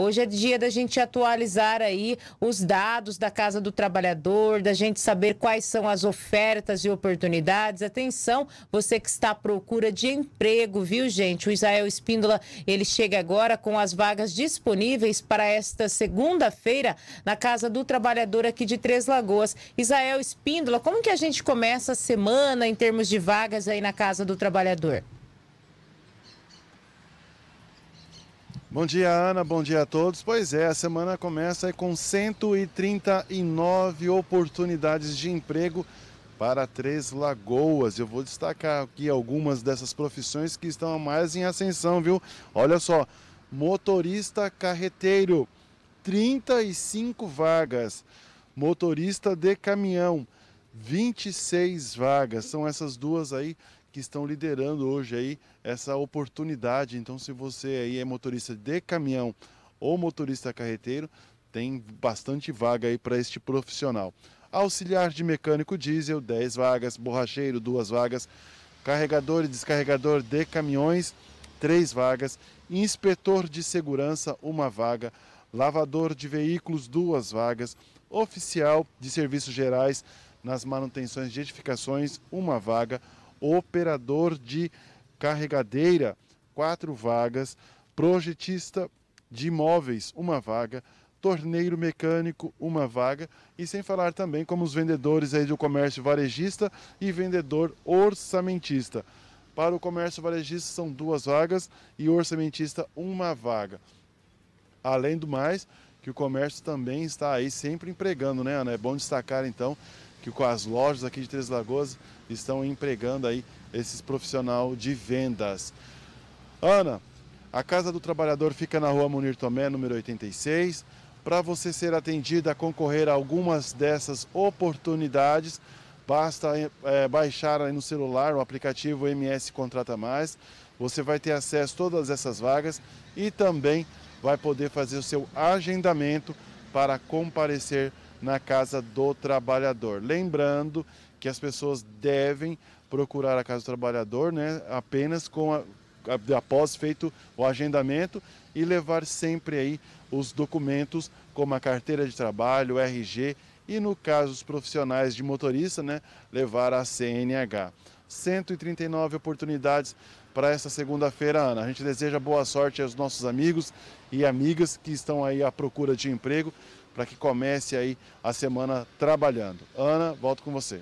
Hoje é dia da gente atualizar aí os dados da Casa do Trabalhador, da gente saber quais são as ofertas e oportunidades. Atenção, você que está à procura de emprego, viu, gente? O Israel Espíndola, ele chega agora com as vagas disponíveis para esta segunda-feira na Casa do Trabalhador aqui de Três Lagoas. Israel Espíndola, como que a gente começa a semana em termos de vagas aí na Casa do Trabalhador? Bom dia, Ana. Bom dia a todos. Pois é, a semana começa com 139 oportunidades de emprego para Três Lagoas. Eu vou destacar aqui algumas dessas profissões que estão mais em ascensão, viu? Olha só, motorista carreteiro, 35 vagas. Motorista de caminhão, 26 vagas. São essas duas aí que estão liderando hoje aí essa oportunidade. Então, se você aí é motorista de caminhão ou motorista carreteiro, tem bastante vaga aí para este profissional. Auxiliar de mecânico diesel, 10 vagas, borracheiro, 2 vagas, carregador e descarregador de caminhões, 3 vagas, inspetor de segurança, 1 vaga, lavador de veículos, 2 vagas, oficial de serviços gerais nas manutenções de edificações, 1 vaga, operador de carregadeira, quatro vagas, projetista de imóveis, uma vaga, torneiro mecânico, uma vaga, e sem falar também como os vendedores aí do comércio varejista e vendedor orçamentista. Para o comércio varejista são duas vagas e orçamentista uma vaga. Além do mais, que o comércio também está aí sempre empregando, né, Ana? É bom destacar então que com as lojas aqui de Três Lagoas estão empregando aí esses profissionais de vendas. Ana, a Casa do Trabalhador fica na rua Munir Tomé, número 86. Para você ser atendida, concorrer a algumas dessas oportunidades, basta é, baixar aí no celular o aplicativo MS Contrata Mais. Você vai ter acesso a todas essas vagas e também vai poder fazer o seu agendamento para comparecer na Casa do Trabalhador. Lembrando que as pessoas devem procurar a Casa do Trabalhador né, apenas com a, após feito o agendamento e levar sempre aí os documentos como a carteira de trabalho, RG e no caso os profissionais de motorista, né, levar a CNH. 139 oportunidades para esta segunda-feira, Ana. A gente deseja boa sorte aos nossos amigos e amigas que estão aí à procura de emprego para que comece aí a semana trabalhando. Ana, volto com você.